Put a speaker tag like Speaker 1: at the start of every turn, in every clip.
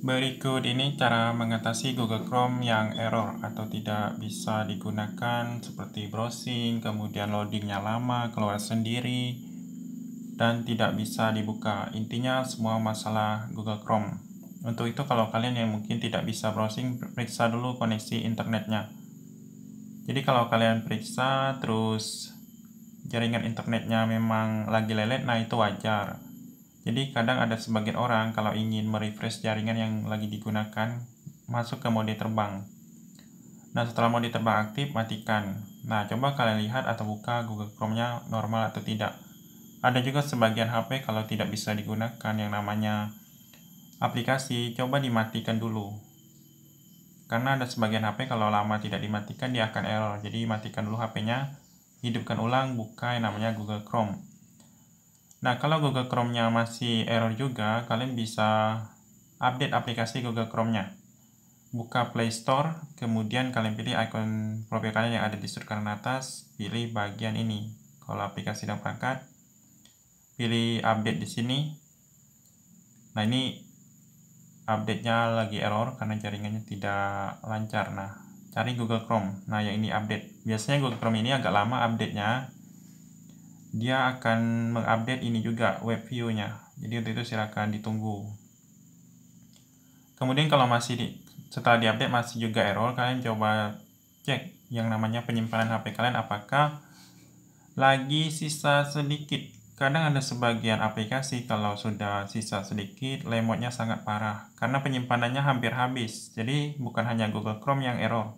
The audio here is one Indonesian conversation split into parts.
Speaker 1: Berikut ini cara mengatasi Google Chrome yang error atau tidak bisa digunakan seperti browsing, kemudian loadingnya lama, keluar sendiri, dan tidak bisa dibuka. Intinya semua masalah Google Chrome. Untuk itu kalau kalian yang mungkin tidak bisa browsing, periksa dulu koneksi internetnya. Jadi kalau kalian periksa terus jaringan internetnya memang lagi lelet, nah itu wajar. Jadi kadang ada sebagian orang kalau ingin merefresh jaringan yang lagi digunakan masuk ke mode terbang. Nah setelah mode terbang aktif matikan. Nah coba kalian lihat atau buka Google Chrome-nya normal atau tidak. Ada juga sebagian HP kalau tidak bisa digunakan yang namanya aplikasi coba dimatikan dulu. Karena ada sebagian HP kalau lama tidak dimatikan dia akan error. Jadi matikan dulu HP-nya, hidupkan ulang, buka yang namanya Google Chrome. Nah, kalau Google Chrome-nya masih error juga, kalian bisa update aplikasi Google Chrome-nya. Buka Play Store, kemudian kalian pilih icon profil kalian yang ada di sudut kanan atas, pilih bagian ini. Kalau aplikasi dan perangkat, pilih update di sini. Nah, ini update-nya lagi error karena jaringannya tidak lancar. Nah, cari Google Chrome. Nah, yang ini update. Biasanya Google Chrome ini agak lama update-nya, dia akan mengupdate ini juga web view-nya. Jadi untuk itu silakan ditunggu. Kemudian kalau masih di, setelah diupdate masih juga error, kalian coba cek yang namanya penyimpanan HP kalian apakah lagi sisa sedikit. Kadang ada sebagian aplikasi kalau sudah sisa sedikit, lemotnya sangat parah karena penyimpanannya hampir habis. Jadi bukan hanya Google Chrome yang error.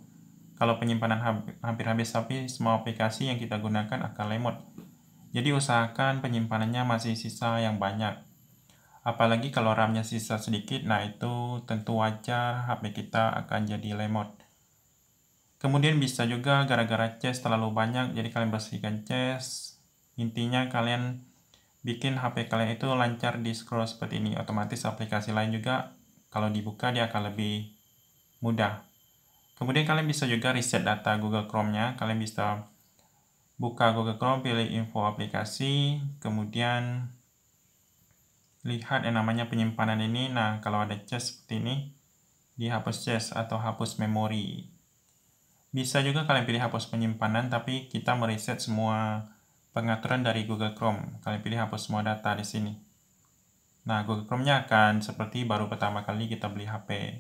Speaker 1: Kalau penyimpanan hampir habis, tapi semua aplikasi yang kita gunakan akan lemot. Jadi usahakan penyimpanannya masih sisa yang banyak. Apalagi kalau RAM-nya sisa sedikit, nah itu tentu wajar HP kita akan jadi lemot. Kemudian bisa juga gara-gara chest terlalu banyak, jadi kalian bersihkan chest. Intinya kalian bikin HP kalian itu lancar di scroll seperti ini. Otomatis aplikasi lain juga kalau dibuka dia akan lebih mudah. Kemudian kalian bisa juga reset data Google Chrome-nya. Kalian bisa buka Google Chrome, pilih info aplikasi, kemudian lihat yang namanya penyimpanan ini. Nah, kalau ada cache seperti ini, dihapus cache atau hapus memori. Bisa juga kalian pilih hapus penyimpanan, tapi kita mereset semua pengaturan dari Google Chrome. Kalian pilih hapus semua data di sini. Nah, Google Chrome-nya akan seperti baru pertama kali kita beli HP.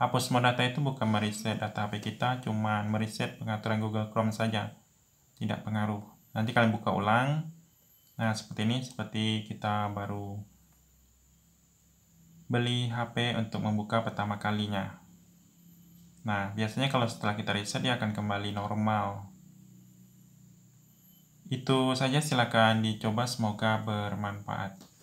Speaker 1: Hapus semua data itu bukan mereset data HP kita, cuma mereset pengaturan Google Chrome saja tidak pengaruh nanti kalian buka ulang nah seperti ini seperti kita baru beli HP untuk membuka pertama kalinya nah biasanya kalau setelah kita reset dia akan kembali normal itu saja silakan dicoba semoga bermanfaat